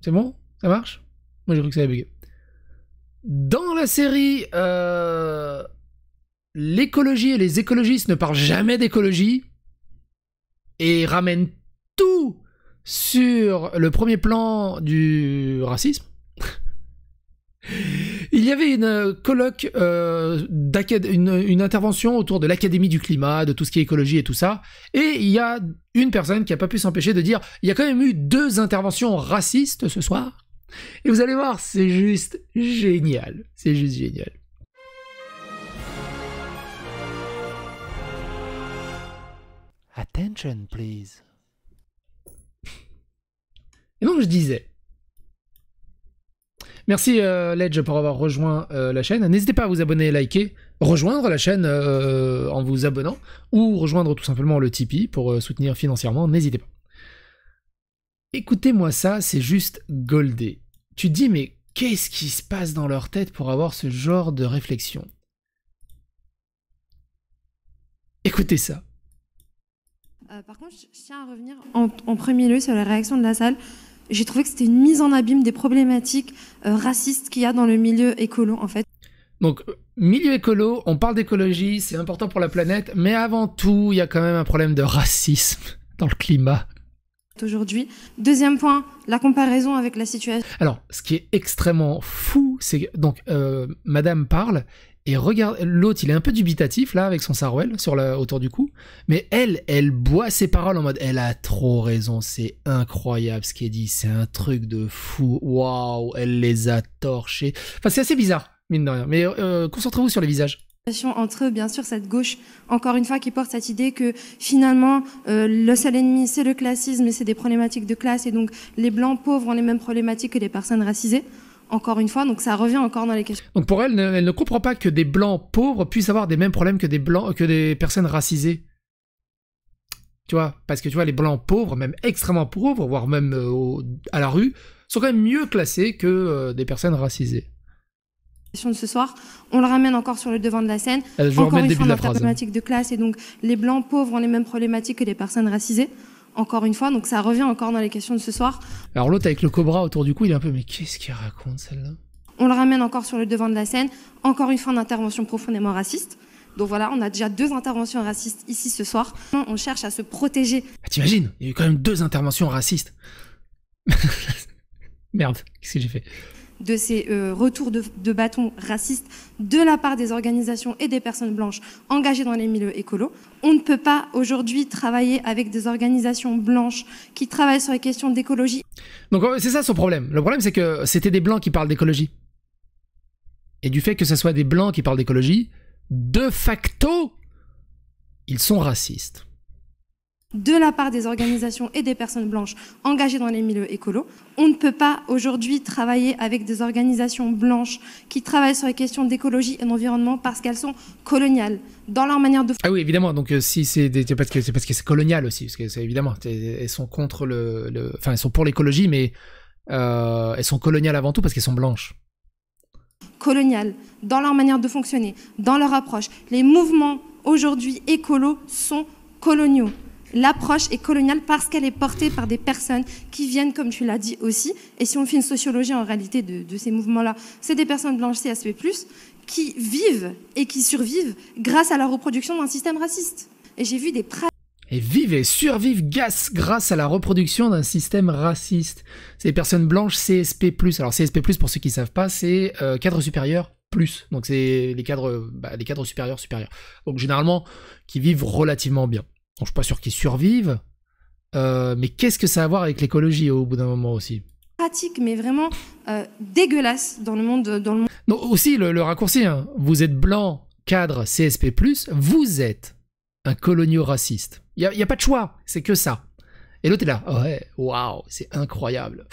C'est bon Ça marche Moi j'ai cru que ça allait bugger. Dans la série, euh, l'écologie et les écologistes ne parlent jamais d'écologie et ramènent tout sur le premier plan du racisme. Il y avait une euh, colloque, euh, une, intervention autour de l'Académie du climat, de tout ce qui est écologie et tout ça. Et il y a une personne qui n'a pas pu s'empêcher de dire il y a quand même eu deux interventions racistes ce soir. Et vous allez voir, c'est juste génial. C'est juste génial. Attention, please. Et donc je disais, Merci euh, Ledge pour avoir rejoint euh, la chaîne. N'hésitez pas à vous abonner, liker, rejoindre la chaîne euh, en vous abonnant ou rejoindre tout simplement le Tipeee pour soutenir financièrement. N'hésitez pas. Écoutez-moi ça, c'est juste goldé. Tu te dis mais qu'est-ce qui se passe dans leur tête pour avoir ce genre de réflexion Écoutez ça. par contre, je tiens à revenir en premier lieu sur la réaction de la salle j'ai trouvé que c'était une mise en abîme des problématiques euh, racistes qu'il y a dans le milieu écolo, en fait. Donc, euh, milieu écolo, on parle d'écologie, c'est important pour la planète, mais avant tout, il y a quand même un problème de racisme dans le climat aujourd'hui. Deuxième point, la comparaison avec la situation. Alors, ce qui est extrêmement fou, c'est donc euh, Madame parle et regarde, l'autre, il est un peu dubitatif là avec son sarouel sur la, autour du cou. Mais elle, elle boit ses paroles en mode elle a trop raison, c'est incroyable ce qu'elle dit, c'est un truc de fou. Waouh, elle les a torchés. Enfin, c'est assez bizarre, mine de rien. Mais euh, concentrez-vous sur les visages entre eux, bien sûr, cette gauche, encore une fois, qui porte cette idée que finalement, euh, le seul ennemi, c'est le classisme et c'est des problématiques de classe. Et donc, les blancs pauvres ont les mêmes problématiques que les personnes racisées encore une fois, donc ça revient encore dans les questions. Donc pour elle, elle ne comprend pas que des blancs pauvres puissent avoir des mêmes problèmes que des blancs, que des personnes racisées. Tu vois, parce que tu vois, les blancs pauvres, même extrêmement pauvres, voire même euh, à la rue, sont quand même mieux classés que euh, des personnes racisées. De ce soir, on le ramène encore sur le devant de la scène. Elle euh, encore une fois, la hein. problématique de classe et donc les blancs pauvres ont les mêmes problématiques que les personnes racisées encore une fois. Donc ça revient encore dans les questions de ce soir. Alors l'autre avec le cobra autour du cou, il est un peu mais qu'est-ce qu'il raconte celle-là On le ramène encore sur le devant de la scène, encore une fois une intervention profondément raciste. Donc voilà, on a déjà deux interventions racistes ici ce soir. On cherche à se protéger. Bah, t'imagines Il y a eu quand même deux interventions racistes. Merde, qu'est-ce que j'ai fait de ces euh, retours de, bâtons bâton racistes de la part des organisations et des personnes blanches engagées dans les milieux écolos. On ne peut pas aujourd'hui travailler avec des organisations blanches qui travaillent sur les questions d'écologie. Donc euh, c'est ça son problème. Le problème c'est que c'était des blancs qui parlent d'écologie. Et du fait que ce soit des blancs qui parlent d'écologie, de facto, ils sont racistes de la part des organisations et des personnes blanches engagées dans les milieux écolos. On ne peut pas aujourd'hui travailler avec des organisations blanches qui travaillent sur les questions d'écologie et d'environnement parce qu'elles sont coloniales dans leur manière de... Ah oui, évidemment, donc euh, si c'est parce que c'est parce que c'est colonial aussi, parce c'est évidemment, elles sont contre le... Enfin, elles sont pour l'écologie, mais euh, elles sont coloniales avant tout parce qu'elles sont blanches coloniales dans leur manière de fonctionner, dans leur approche. Les mouvements aujourd'hui écolos sont coloniaux l'approche est coloniale parce qu'elle est portée par des personnes qui viennent, comme tu l'as dit aussi, et si on fait une sociologie en réalité de, ces mouvements-là, c'est des personnes blanches CSP+, qui vivent et qui survivent grâce à la reproduction d'un système raciste. Et j'ai vu des et vivent et survivent gas grâce à la reproduction d'un système raciste. Ces personnes blanches CSP+. Alors CSP+, pour ceux qui ne savent pas, c'est euh, cadre supérieur plus. Donc c'est les cadres, bah, les cadres supérieurs supérieurs. Donc généralement qui vivent relativement bien. Je je suis pas sûr qu'ils survivent. Euh, mais qu'est-ce que ça a à voir avec l'écologie au bout d'un moment aussi Pratique, mais vraiment euh, dégueulasse dans le monde. Dans le monde. Non, aussi le, raccourci. Hein. Vous êtes blanc, cadre CSP+, vous êtes un colonio raciste. Il n'y a, pas de choix, c'est que ça. Et l'autre est là, ouais, waouh, c'est incroyable.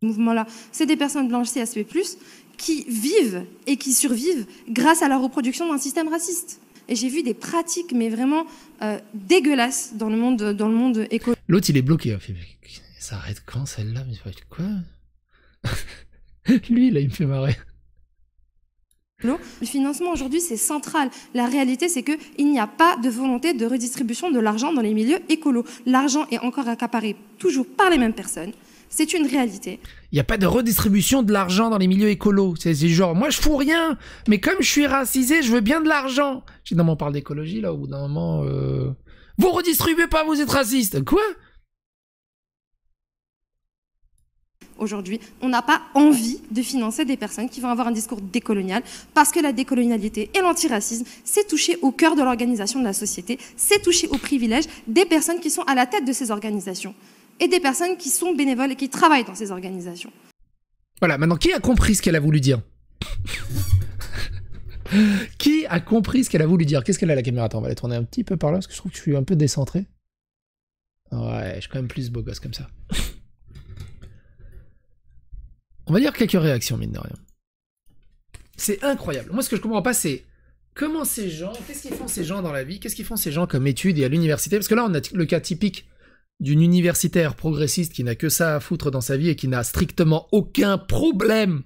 Ce Mouvement-là, c'est des personnes blanches CSP+, qui vivent et qui survivent grâce à la reproduction d'un système raciste. Et j'ai vu des pratiques, mais vraiment euh, dégueulasses dans le monde, dans le monde écolo. L'autre, il est bloqué. Ça arrête quand celle-là Mais quoi Lui, là, il me fait marrer. Le financement aujourd'hui, c'est central. La réalité, c'est qu'il n'y a pas de volonté de redistribution de l'argent dans les milieux écolos. L'argent est encore accaparé toujours par les mêmes personnes. C'est une réalité. Il n'y a pas de redistribution de l'argent dans les milieux écolos. C'est genre, moi je fous rien, mais comme je suis racisé, je veux bien de l'argent. J'ai non, on parle d'écologie là, ou bout d'un moment. Euh. Vous redistribuez pas, vous êtes raciste. Quoi aujourd'hui. On n'a pas envie de financer des personnes qui vont avoir un discours décolonial, parce que la décolonialité et l'antiracisme, c'est toucher au cœur de l'organisation de la société, c'est toucher au privilège des personnes qui sont à la tête de ces organisations et des personnes qui sont bénévoles et qui travaillent dans ces organisations. Voilà, maintenant, qui a compris ce qu'elle a voulu dire Qui a compris ce qu'elle a voulu dire Qu'est-ce qu'elle a la caméra Attends, on va la tourner un petit peu par là, parce que je trouve que je suis un peu décentré. Ouais, je suis quand même plus beau gosse comme ça. on va dire quelques réactions, mine de rien. C'est incroyable. Moi, ce que je comprends pas, c'est comment ces gens, qu'est-ce qu'ils font ces gens dans la vie Qu'est-ce qu'ils font ces gens comme études et à l'université Parce que là, on a le cas typique d'une universitaire progressiste qui n'a que ça à foutre dans sa vie et qui n'a strictement aucun problème.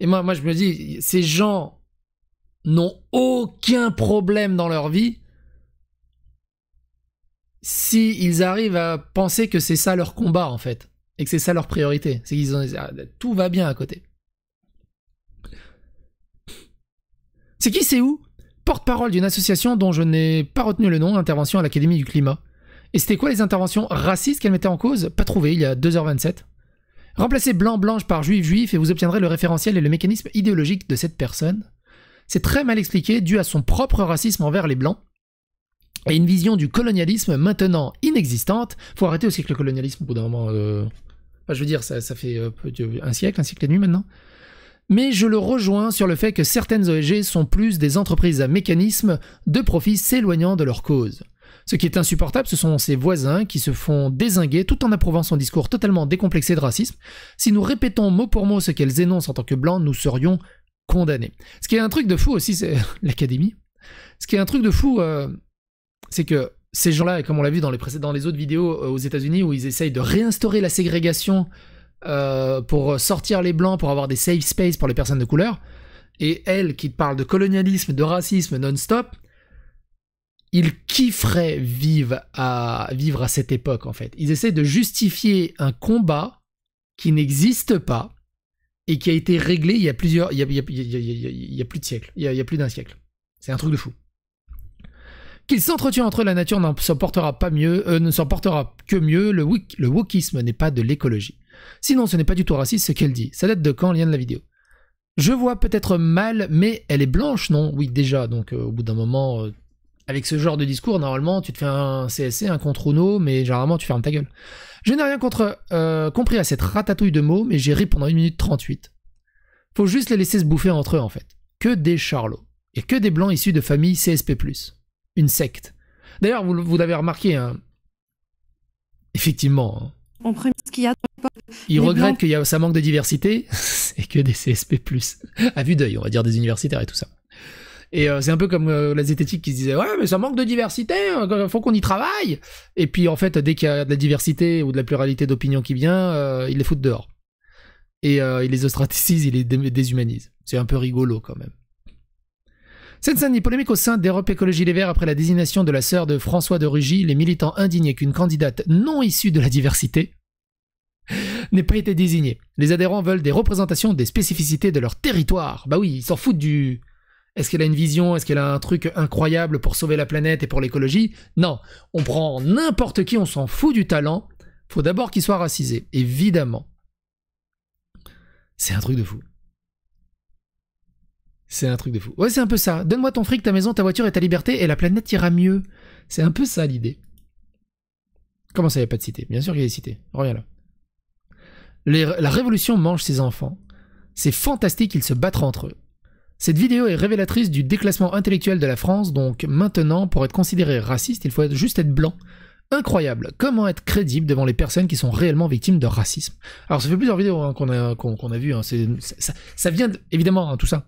Et moi, moi, je me dis, ces gens n'ont aucun problème dans leur vie si arrivent à penser que c'est ça leur combat en fait et que c'est ça leur priorité. C'est qu'ils ont ah, tout va bien à côté. C'est qui, c'est où Porte-parole d'une association dont je n'ai pas retenu le nom, Intervention à l'Académie du Climat. Et c'était quoi les interventions racistes qu'elle mettait en cause Pas trouvé, il y a 2h27. Remplacez blanc-blanche par juif-juif et vous obtiendrez le référentiel et le mécanisme idéologique de cette personne. C'est très mal expliqué, dû à son propre racisme envers les blancs et une vision du colonialisme maintenant inexistante. Faut arrêter aussi que le colonialisme au bout d'un moment. Euh. je veux dire, ça, fait euh, un siècle, un siècle et demi maintenant. Mais je le rejoins sur le fait que certaines ONG sont plus des entreprises à mécanisme de profit s'éloignant de leur cause. Ce qui est insupportable, ce sont ses voisins qui se font désinguer tout en approuvant son discours totalement décomplexé de racisme. Si nous répétons mot pour mot ce qu'elles énoncent en tant que blancs, nous serions condamnés. Ce qui est un truc de fou aussi, c'est l'académie. Ce qui est un truc de fou, euh, c'est que ces gens-là, comme on l'a vu dans les, précédents, les autres vidéos euh, aux États-Unis où ils essayent de réinstaurer la ségrégation euh, pour sortir les blancs, pour avoir des safe spaces pour les personnes de couleur, et elles qui parlent de colonialisme, de racisme non-stop, ils kifferaient vivre à, vivre à cette époque, en fait. Ils essaient de justifier un combat qui n'existe pas et qui a été réglé il y a plusieurs, il y a, plus de siècles, il y a, plus d'un siècle. C'est un truc de fou. Qu'ils s'entretuent entre la nature ne s'emportera pas mieux, euh, ne s'en portera que mieux. Le, wokisme n'est pas de l'écologie. Sinon, ce n'est pas du tout raciste ce qu'elle dit. Ça date de quand, lien de la vidéo. Je vois peut-être mal, mais elle est blanche, non Oui, déjà. Donc, euh, au bout d'un moment, euh, avec ce genre de discours, normalement, tu te fais un CSC, un contre Uno, mais généralement, tu fermes ta gueule. Je n'ai rien contre, euh, compris à cette ratatouille de mots, mais j'ai ri pendant une minute 38. Faut juste les laisser se bouffer entre eux, en fait. Que des charlots. Et que des blancs issus de familles CSP+. Une secte. D'ailleurs, vous, l'avez remarqué, hein. Effectivement. Hein. On prémisse qu'il y a... Ils regrettent que ça manque de diversité, et que des CSP+. à vue d'œil, on va dire, des universitaires et tout ça. Et euh, c'est un peu comme euh, la zététique qui se disait ouais mais ça manque de diversité, il hein, faut qu'on y travaille. Et puis en fait dès qu'il y a de la diversité ou de la pluralité d'opinions qui vient, euh, ils les foutent dehors. Et ils les ostracisent, ils les déshumanisent. C'est un peu rigolo quand même. Seine-Saint-Denis, polémique au sein d'Europe Écologie Les Verts après la désignation de la sœur de François de Rugy, les militants indignés qu'une candidate non issue de la diversité n'ait pas été désignée. Les adhérents veulent des représentations des spécificités de leur territoire. Bah oui, ils s'en foutent du, est-ce qu'elle a une vision Est-ce qu'elle a un truc incroyable pour sauver la planète et pour l'écologie Non. On prend n'importe qui, on s'en fout du talent. Faut d'abord qu'il soit racisé, évidemment. C'est un truc de fou. C'est un truc de fou. Ouais, c'est un peu ça. Donne-moi ton fric, ta maison, ta voiture et ta liberté et la planète ira mieux. C'est un peu ça l'idée. Comment ça, il a pas de cité Bien sûr qu'il y a des cités. Reviens là. la révolution mange ses enfants. C'est fantastique, qu'ils se battent entre eux. Cette vidéo est révélatrice du déclassement intellectuel de la France, donc maintenant, pour être considéré raciste, il faut juste être blanc. Incroyable, comment être crédible devant les personnes qui sont réellement victimes de racisme Alors ça fait plusieurs vidéos hein, qu'on a, qu'on a vues, hein. ça, vient évidemment hein, tout ça,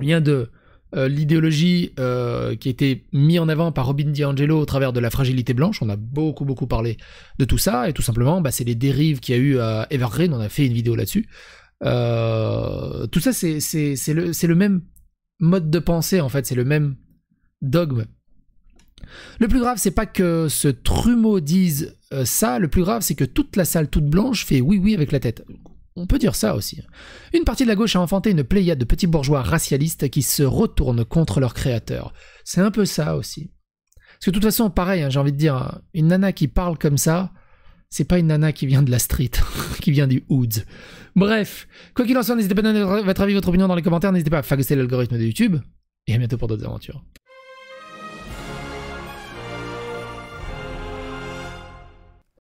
vient de euh, l'idéologie euh, qui qui été mise en avant par Robin DiAngelo au travers de la fragilité blanche. On a beaucoup, beaucoup parlé de tout ça. Et tout simplement, bah, c'est les dérives qu'il y a eu à euh, Evergreen. On a fait une vidéo là-dessus. Euh, tout ça, c'est le, même mode de pensée, en fait, c'est le même dogme. Le plus grave, c'est pas que ce trumeau dise euh, ça, le plus grave, c'est que toute la salle toute blanche fait oui oui avec la tête. On peut dire ça aussi. Une partie de la gauche a enfanté une pléiade de petits bourgeois racialistes qui se retournent contre leur créateur. C'est un peu ça aussi. Parce que de toute façon, pareil, hein, j'ai envie de dire, hein, une nana qui parle comme ça, c'est pas une nana qui vient de la street, qui vient du hoods. Bref, quoi qu'il en soit, n'hésitez pas à donner votre avis, votre opinion dans les commentaires, n'hésitez pas à fagoster l'algorithme de YouTube, et à bientôt pour d'autres aventures.